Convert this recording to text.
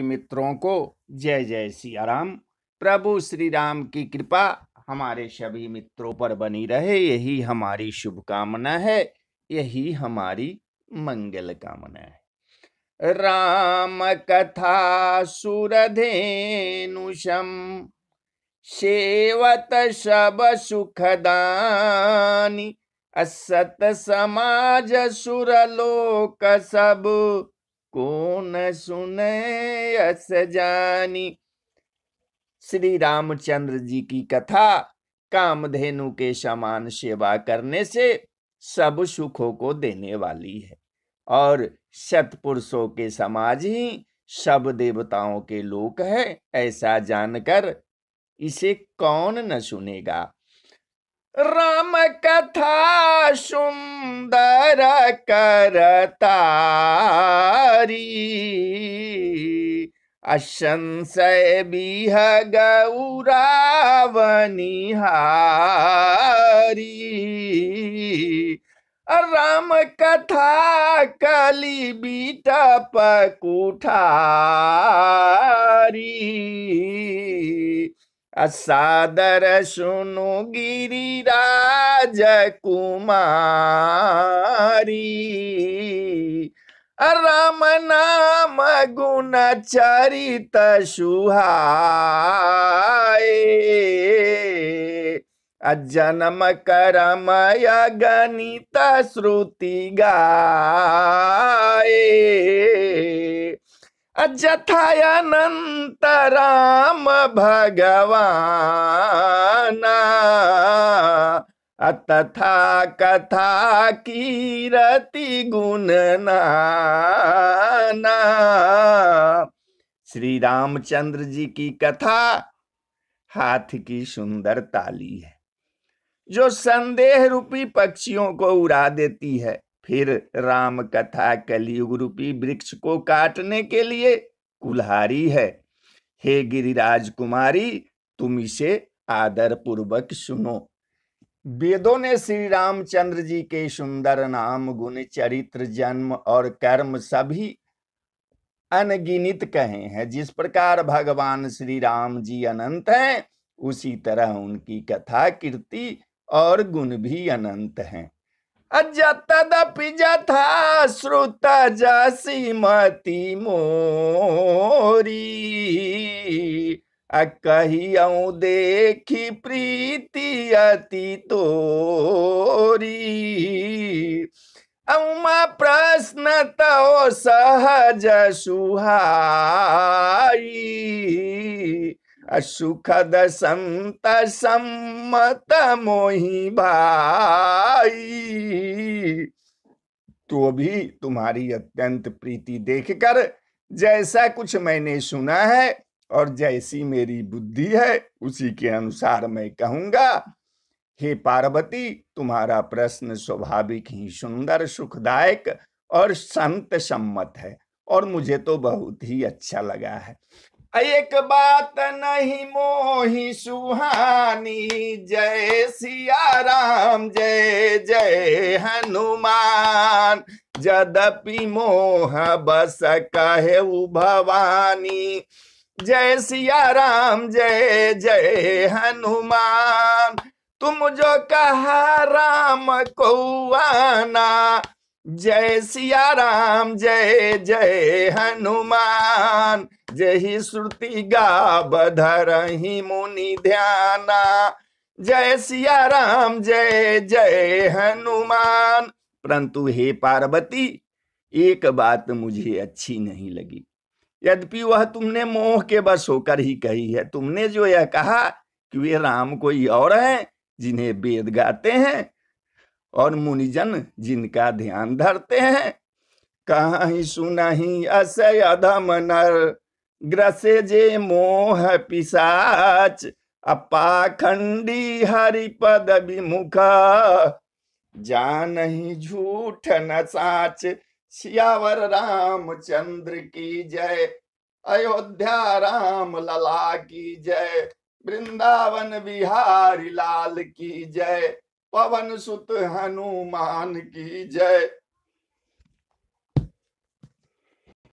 मित्रों को जय जय सिया राम प्रभु श्री राम की कृपा हमारे सभी मित्रों पर बनी रहे यही हमारी शुभकामना है यही हमारी मंगल कामना है राम कथा सुरधेनुषम सेवत सब सुखदानी असत समाज सुरलोक सब को न सुने अस जानी श्री रामचंद्र जी की कथा कामधेनु के समान सेवा करने से सब सुखों को देने वाली है और सतपुरुषों के समाज ही सब देवताओं के लोक है ऐसा जानकर इसे कौन न सुनेगा राम कथा सुंदर करतारी अशंसय बिह हारी राम कथा कली बीट पकुठारी सादर सुनु गिरिराज कुमारी राम नाम गुण चरित सुहाए जन्म करम गणित श्रुति गाए अजथयनंत राम भगवान अतथा कथा कीरति गुणनाना श्री रामचंद्र जी की कथा हाथ की सुंदर ताली है जो संदेह रूपी पक्षियों को उड़ा देती है फिर राम कथा कलयुग रूपी वृक्ष को काटने के लिए कुल्हारी है हे गिरिराज कुमारी तुम इसे आदर पूर्वक सुनो वेदों ने श्री रामचंद्र जी के सुंदर नाम गुण चरित्र जन्म और कर्म सभी अनगिनित कहे हैं जिस प्रकार भगवान श्री राम जी अनंत हैं उसी तरह उनकी कथा कीर्ति और गुण भी अनंत हैं श्रुता जथा सीमती मोरी आ आऊ देखी प्रीति अति तोरी अमा प्रश्न तो सहज सुहाई सुखद संत सम्मत मोहि भाई तो भी तुम्हारी अत्यंत प्रीति देखकर जैसा कुछ मैंने सुना है और जैसी मेरी बुद्धि है उसी के अनुसार मैं कहूंगा हे पार्वती तुम्हारा प्रश्न स्वाभाविक ही सुंदर सुखदायक और संत सम्मत है और मुझे तो बहुत ही अच्छा लगा है एक बात नहीं मोही सुहानी जय सिया राम जय जय हनुमान जदपि मोह बस कहे भवानी जय सिया राम जय जय हनुमान तुम जो कहा राम को आना जय सिया राम जय जय हनुमान जय श्रुति गा ही मुनि ध्याना जय सिया राम जय जय हनुमान परंतु हे पार्वती एक बात मुझे अच्छी नहीं लगी यद्यपि वह तुमने मोह के बस होकर ही कही है तुमने जो यह कहा कि वे राम कोई और हैं जिन्हें वेद गाते हैं और मुनिजन जिनका ध्यान धरते हैं कहा ही सुना ही असय अधम नर ग्रसे जे मोह पिशाच अपाखंडी हरिपद विमुख जान ही झूठ न साच सियावर राम चंद्र की जय अयोध्या राम लला की जय वृंदावन बिहारी लाल की जय पवन सुत हनुमान की जय